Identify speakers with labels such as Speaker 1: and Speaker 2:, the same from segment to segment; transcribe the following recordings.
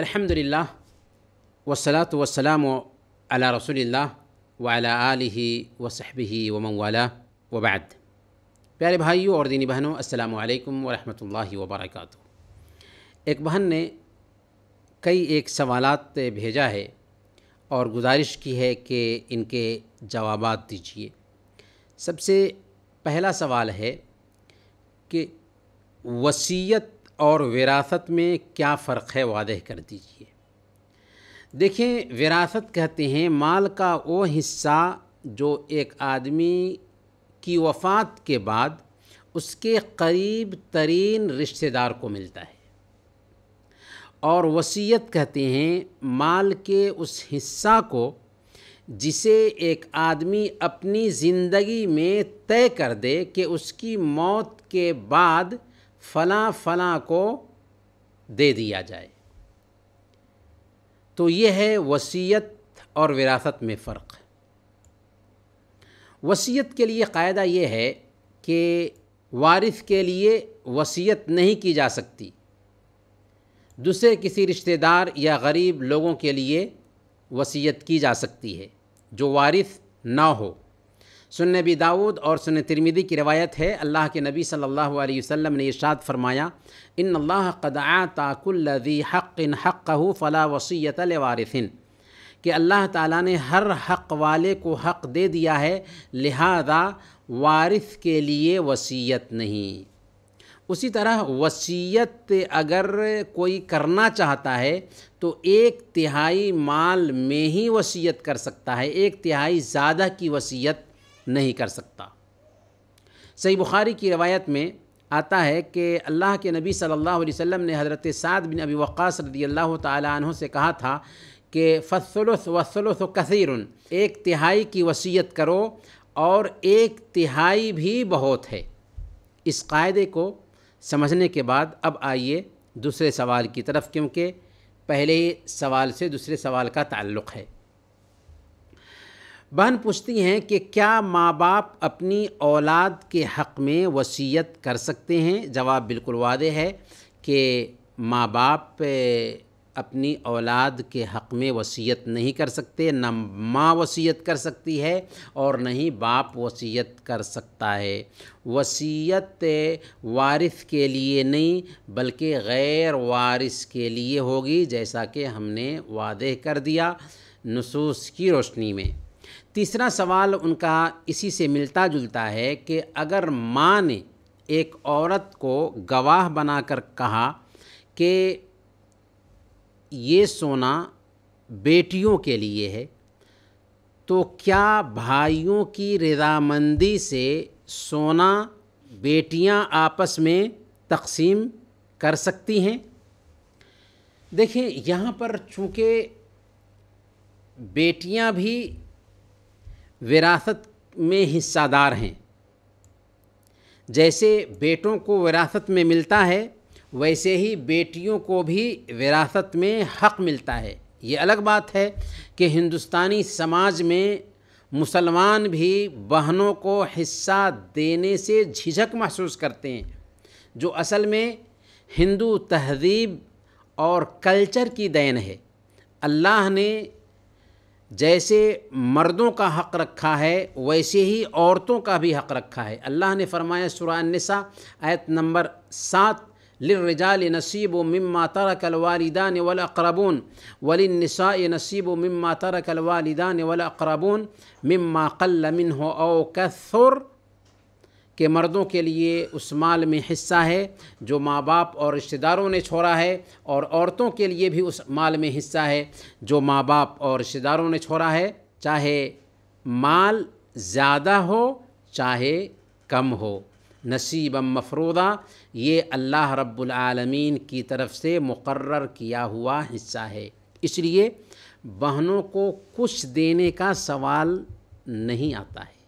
Speaker 1: अल्हम्दुलिल्लाह वसलात वसलाम अला रसूलिल्लाह वाला आलिही वसहबिही वमवाला वबाद प्यारे भाइयों और दीनी बहनों अस्सलाम वालेकुम वर्क एक बहन ने कई एक सवालत भेजा है और गुजारिश की है कि इनके जवाब दीजिए सबसे पहला सवाल है कि वसीयत और विरासत में क्या फ़र्क है वादह कर दीजिए देखें विरासत कहते हैं माल का वो हिस्सा जो एक आदमी की वफ़ात के बाद उसके करीब तरीन रिश्तेदार को मिलता है और वसीयत कहते हैं माल के उस हिस्सा को जिसे एक आदमी अपनी ज़िंदगी में तय कर दे कि उसकी मौत के बाद फला फला को दे दिया जाए तो यह है वसीयत और विरासत में फ़र्क वसीयत के लिए कायदा ये है कि वारिस के लिए वसीयत नहीं की जा सकती दूसरे किसी रिश्तेदार या गरीब लोगों के लिए वसीयत की जा सकती है जो वारिस ना हो सुन नबी दाऊद और सुन तिरमिदी की रवायत है अल्लाह के नबी सल्लल्लाहु अलैहि वसल्लम ने इरशाद फरमाया इन अल्लाह कदा ताकुल्लि हक़ इन हक़ फ़ला वसीत वारिसिन कि अल्लाह ताला ने हर हक़ वाले को हक़ दे दिया है लिहाजा वारिस के लिए वसीयत नहीं उसी तरह वसीयत अगर कोई करना चाहता है तो एक तिहाई माल में ही वसीयत कर सकता है एक तिहाई ज़्यादा की वसीयत नहीं कर सकता सही बुखारी की रवायत में आता है कि अल्लाह के नबी सल्लल्लाहु अलैहि वसल्लम ने हज़रत साद बिन अबी वक़ास रदी अल्लाह तहों से कहा था कि फसलुस वसलुस कसर एक तिहाई की वसीयत करो और एक तिहाई भी बहुत है इस कायदे को समझने के बाद अब आइए दूसरे सवाल की तरफ क्योंकि पहले सवाल से दूसरे सवाल का ताल्लुक है बहन पूछती हैं कि क्या माँ बाप अपनी औलाद के हक़ में वसीयत कर सकते हैं जवाब बिल्कुल वादे है कि माँ बाप अपनी औलाद के हक़ में वसीयत नहीं कर सकते न माँ वसीयत कर सकती है और न ही बाप वसीयत कर सकता है वसीयत वारिस के लिए नहीं बल्कि गैर वारिस के लिए होगी जैसा कि हमने वादे कर दिया नसूस की रोशनी में तीसरा सवाल उनका इसी से मिलता जुलता है कि अगर माँ ने एक औरत को गवाह बनाकर कहा कि ये सोना बेटियों के लिए है तो क्या भाइयों की रजामंदी से सोना बेटियां आपस में तकसीम कर सकती हैं देखें यहाँ पर चूँकि बेटियां भी विरासत में हिस्सादार हैं जैसे बेटों को विरासत में मिलता है वैसे ही बेटियों को भी विरासत में हक़ मिलता है ये अलग बात है कि हिंदुस्तानी समाज में मुसलमान भी बहनों को हिस्सा देने से झिझक महसूस करते हैं जो असल में हिंदू तहजीब और कल्चर की देन है अल्लाह ने जैसे मर्दों का हक़ रखा है वैसे ही औरतों का भी हक़ रखा है अल्लाह ने फरमाया सुरा आयत नंबर सात लर्रजाल नसीब मम्मा तरक अलवालदान वलअक़रबून वलनसा नसीब मम्मा तरक अलवालदान वलअक़रबून मम्मा कल मिन हो ओ कसर के मर्दों के लिए उस माल में हिस्सा है जो माँ बाप और रिश्तेदारों ने छोड़ा है और औरतों के लिए भी उस माल में हिस्सा है जो माँ बाप और रिश्तेदारों ने छोड़ा है चाहे माल ज़्यादा हो चाहे कम हो नसीब मफरूदा ये अल्लाह रब्बुलआलमीन की तरफ से मुक़र किया हुआ हिस्सा है इसलिए बहनों को कुछ देने का सवाल नहीं आता है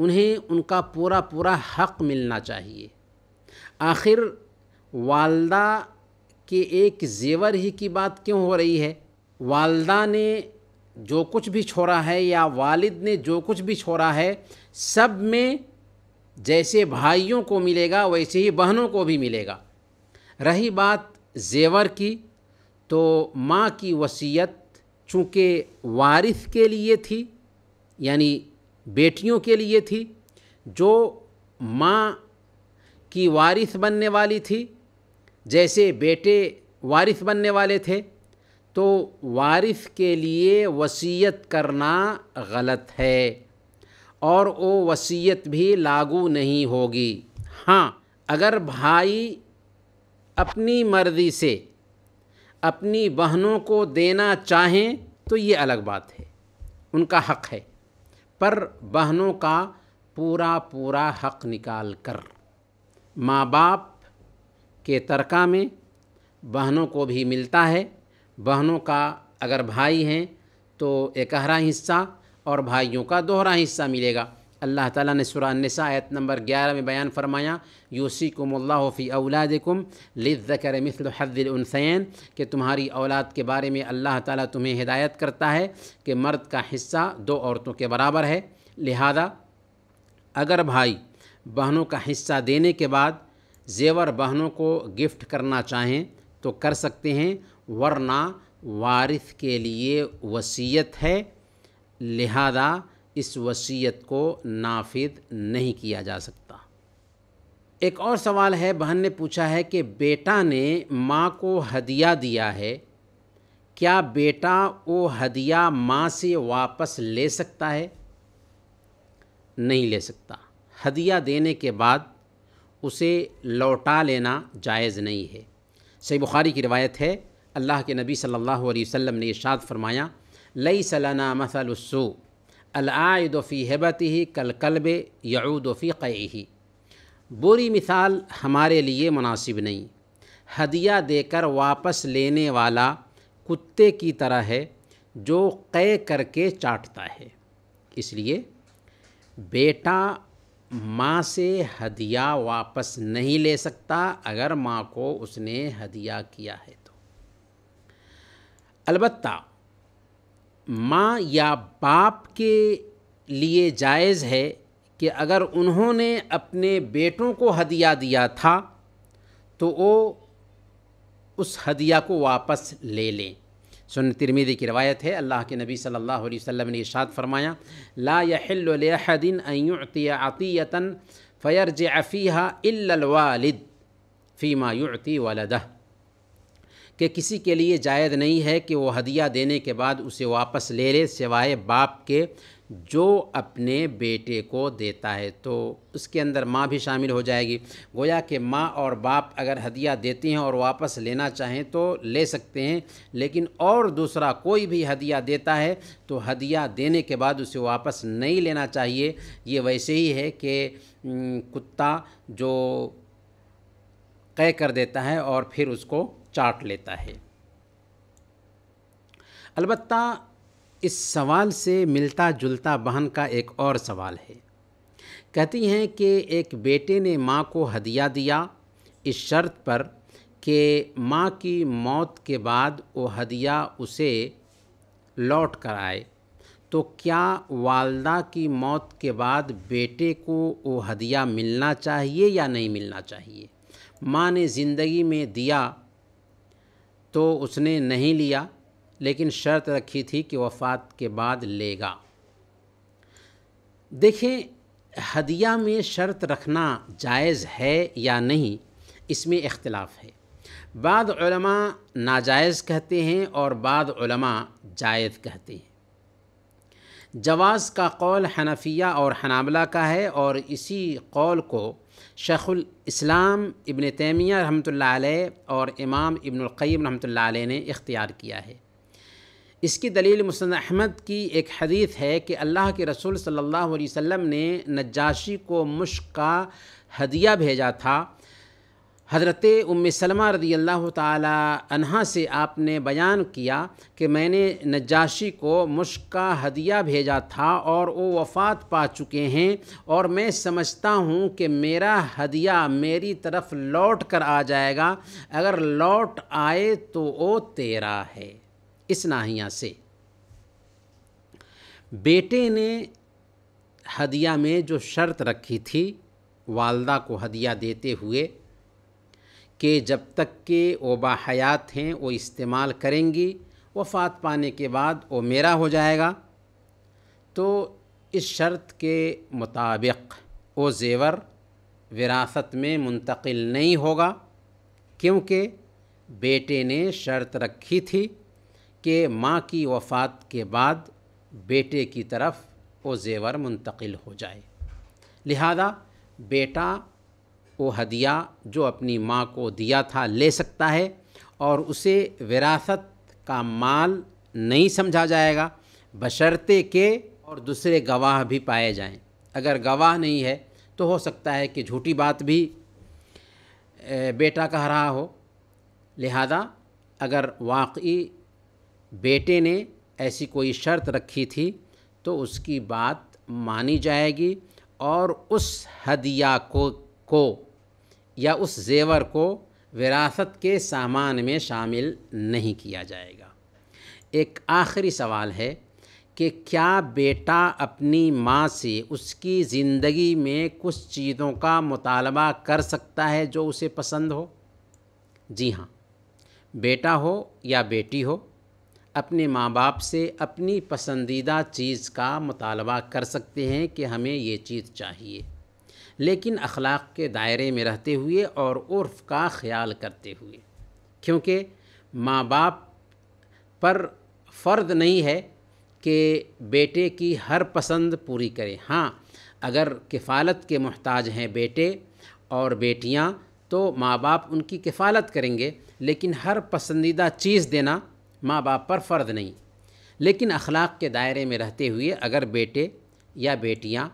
Speaker 1: उन्हें उनका पूरा पूरा हक मिलना चाहिए आखिर वालदा के एक जेवर ही की बात क्यों हो रही है वालदा ने जो कुछ भी छोड़ा है या वालिद ने जो कुछ भी छोड़ा है सब में जैसे भाइयों को मिलेगा वैसे ही बहनों को भी मिलेगा रही बात जेवर की तो माँ की वसीयत चूँकि वारिस के लिए थी यानी बेटियों के लिए थी जो माँ की वारिस बनने वाली थी जैसे बेटे वारिस बनने वाले थे तो वारिस के लिए वसीयत करना गलत है और वो वसीयत भी लागू नहीं होगी हाँ अगर भाई अपनी मर्ज़ी से अपनी बहनों को देना चाहें तो ये अलग बात है उनका हक है पर बहनों का पूरा पूरा हक निकाल कर माँ बाप के तरका में बहनों को भी मिलता है बहनों का अगर भाई हैं तो एकहरा हिस्सा और भाइयों का दोहरा हिस्सा मिलेगा अल्लाह ताला ने नसा आयत नंबर ग्यारह में बयान फरमाया यूसी कुमल्लाफ़ी औलादकुम लिज़कर मिसल हद्दिलसैन कि तुम्हारी औलाद के बारे में अल्लाह ताला तुम्हें हिदायत करता है कि मर्द का हिस्सा दो औरतों के बराबर है लिहाजा अगर भाई बहनों का हिस्सा देने के बाद जेवर बहनों को गिफ्ट करना चाहें तो कर सकते हैं वरना वारिस के लिए वसीयत है लिहाजा इस वसीयत को नाफिद नहीं किया जा सकता एक और सवाल है बहन ने पूछा है कि बेटा ने माँ को हदिया दिया है क्या बेटा वो हदिया माँ से वापस ले सकता है नहीं ले सकता हदिया देने के बाद उसे लौटा लेना जायज़ नहीं है सही बुखारी की रिवायत है अल्लाह के नबी सल्लल्लाहु अलैहि वसल्लम ने इशाद फरमाया लई सलाना मसलसू अलायदफ़ी हेबत ही कलकलब यऊदफ़ी ही बुरी मिसाल हमारे लिए मुनासिब नहीं हदिया देकर वापस लेने वाला कुत्ते की तरह है जो कै करके चाटता है इसलिए बेटा माँ से हदिया वापस नहीं ले सकता अगर माँ को उसने हदिया किया है तो अलबत्ता माँ या बाप के लिए जायज़ है कि अगर उन्होंने अपने बेटों को हदिया दिया था तो वो उस हदिया को वापस ले लें सुन तिरमिदी की रवायत है अल्लाह के नबी सल्लल्लाहु अलैहि वसल्लम ने इशाद फरमाया ला यहदिन अतियता फ़ैर जफ़ीहा इल्लवालद फ़ीमा युति वालदह कि किसी के लिए जायद नहीं है कि वो हदिया देने के बाद उसे वापस ले ले सिवाए बाप के जो अपने बेटे को देता है तो उसके अंदर माँ भी शामिल हो जाएगी गोया कि माँ और बाप अगर हदिया देते हैं और वापस लेना चाहें तो ले सकते हैं लेकिन और दूसरा कोई भी हदिया देता है तो हदिया देने के बाद उसे वापस नहीं लेना चाहिए ये वैसे ही है कि कुत्ता जो कह कर देता है और फिर उसको चाट लेता है अलबत् इस सवाल से मिलता जुलता बहन का एक और सवाल है कहती हैं कि एक बेटे ने माँ को हदिया दिया इस शर्त पर कि माँ की मौत के बाद वो हदिया उसे लौट कर आए तो क्या वालदा की मौत के बाद बेटे को वो हदिया मिलना चाहिए या नहीं मिलना चाहिए माँ ने ज़िंदगी में दिया तो उसने नहीं लिया लेकिन शर्त रखी थी कि वफ़ात के बाद लेगा देखें हदिया में शर्त रखना जायज़ है या नहीं इसमें इख्तलाफ है बाद नाजायज़ कहते हैं और बाद जायज़ कहते हैं जवाज़ का कौल हनफिया और हनाबला का है और इसी कौल को इस्लाम इबन तैमिया रहमतुल्लाह अलैह और इमाम इबनकैम रहमतुल्लाह अलैह ने इख्तियार किया है इसकी दलील मुसन अहमद की एक हदीस है कि अल्लाह के रसूल सल्लल्लाहु अलैहि वसल्लम ने नजाशी को मुश्क का हदिया भेजा था हज़रत उम सलमा रदी अल्लाह तहा से आपने बयान किया कि मैंने नजाशी को मुश्क का हदिया भेजा था और वो वफ़ात पा चुके हैं और मैं समझता हूँ कि मेरा हदिया मेरी तरफ लौट कर आ जाएगा अगर लौट आए तो वो तेरा है इस नाहिया से बेटे ने हदिया में जो शर्त रखी थी वालदा को हदिया देते हुए कि जब तक के वो बाहयात हैं वो इस्तेमाल करेंगी वफ़ात पाने के बाद वो मेरा हो जाएगा तो इस शर्त के मुताबिक वो ज़ेवर विरासत में मुंतकिल नहीं होगा क्योंकि बेटे ने शर्त रखी थी कि माँ की वफ़ात के बाद बेटे की तरफ वो ज़ेवर मुंतकिल हो जाए लिहाजा बेटा वो हदिया जो अपनी माँ को दिया था ले सकता है और उसे विरासत का माल नहीं समझा जाएगा बशर्ते के और दूसरे गवाह भी पाए जाएं अगर गवाह नहीं है तो हो सकता है कि झूठी बात भी बेटा कह रहा हो लिहाजा अगर वाकई बेटे ने ऐसी कोई शर्त रखी थी तो उसकी बात मानी जाएगी और उस हदिया को को या उस जेवर को विरासत के सामान में शामिल नहीं किया जाएगा एक आखिरी सवाल है कि क्या बेटा अपनी माँ से उसकी ज़िंदगी में कुछ चीज़ों का मुतालबा कर सकता है जो उसे पसंद हो जी हाँ बेटा हो या बेटी हो अपने माँ बाप से अपनी पसंदीदा चीज़ का मुतालबा कर सकते हैं कि हमें ये चीज़ चाहिए लेकिन अखलाक के दायरे में रहते हुए और उर्फ़ का ख्याल करते हुए क्योंकि माँ बाप पर फ़र्द नहीं है कि बेटे की हर पसंद पूरी करें हाँ अगर किफ़ालत के मोहताज हैं बेटे और बेटियाँ तो माँ बाप उनकी किफ़ालत करेंगे लेकिन हर पसंदीदा चीज़ देना माँ बाप पर फ़र्द नहीं लेकिन अखलाक के दायरे में रहते हुए अगर बेटे या बेटियाँ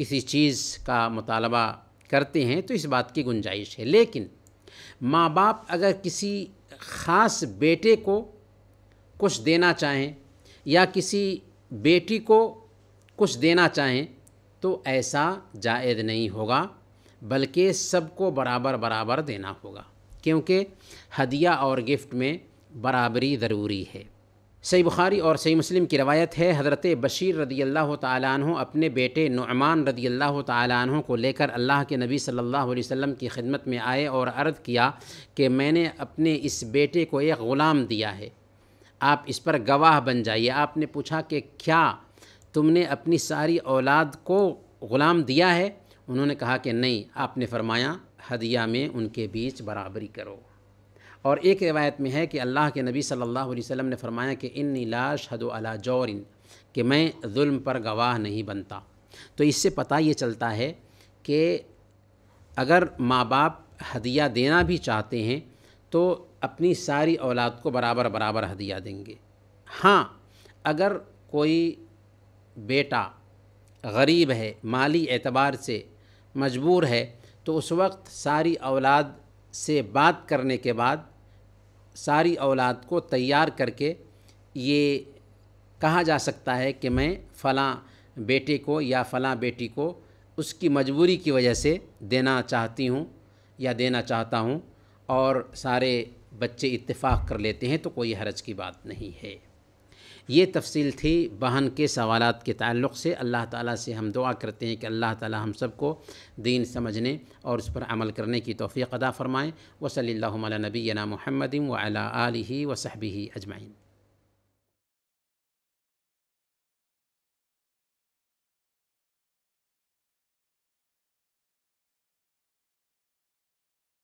Speaker 1: किसी चीज़ का मुतालबा करते हैं तो इस बात की गुंजाइश है लेकिन माँ बाप अगर किसी ख़ास बेटे को कुछ देना चाहें या किसी बेटी को कुछ देना चाहें तो ऐसा जायद नहीं होगा बल्कि सबको बराबर बराबर देना होगा क्योंकि हदिया और गिफ्ट में बराबरी ज़रूरी है सई बुखारी और सई मुस्लिम की रवायत है हज़रत बशीर रदी अल्लाह तु अपने बेटे नुमान रदी अल्लाह तु को लेकर अल्लाह के नबी सल्लल्लाहु अलैहि वसल्लम की खिदमत में आए और अर्ज़ किया कि मैंने अपने इस बेटे को एक ग़ुलाम दिया है आप इस पर गवाह बन जाइए आपने पूछा कि क्या तुमने अपनी सारी औलाद को ग़ुलाम दिया है उन्होंने कहा कि नहीं आपने फरमाया हदिया में उनके बीच बराबरी करो और एक रिवायत में है कि अल्लाह के नबी सल्लल्लाहु अलैहि वसल्लम ने फरमाया कि इन लाश हद अला जौरिन कि मैं जुल्म पर गवाह नहीं बनता तो इससे पता ये चलता है कि अगर माँ बाप हदिया देना भी चाहते हैं तो अपनी सारी औलाद को बराबर बराबर हदिया देंगे हाँ अगर कोई बेटा गरीब है माली एतबार से मजबूर है तो उस वक्त सारी औलाद से बात करने के बाद सारी औलाद को तैयार करके ये कहा जा सकता है कि मैं फ़लाँ बेटे को या फ़लाँ बेटी को उसकी मजबूरी की वजह से देना चाहती हूँ या देना चाहता हूँ और सारे बच्चे इत्तेफाक कर लेते हैं तो कोई हरज की बात नहीं है ये तफसील थी बहन के सवाल के ताल्लुक़ से अल्लाह ताली से हम दुआ करते हैं कि अल्लाह ताली हम सबको दीन समझने और उस पर अमल करने की तोफ़ी अदा फ़रमाएँ वसली नबीना महमदिम वाली वसहबी अजमाइन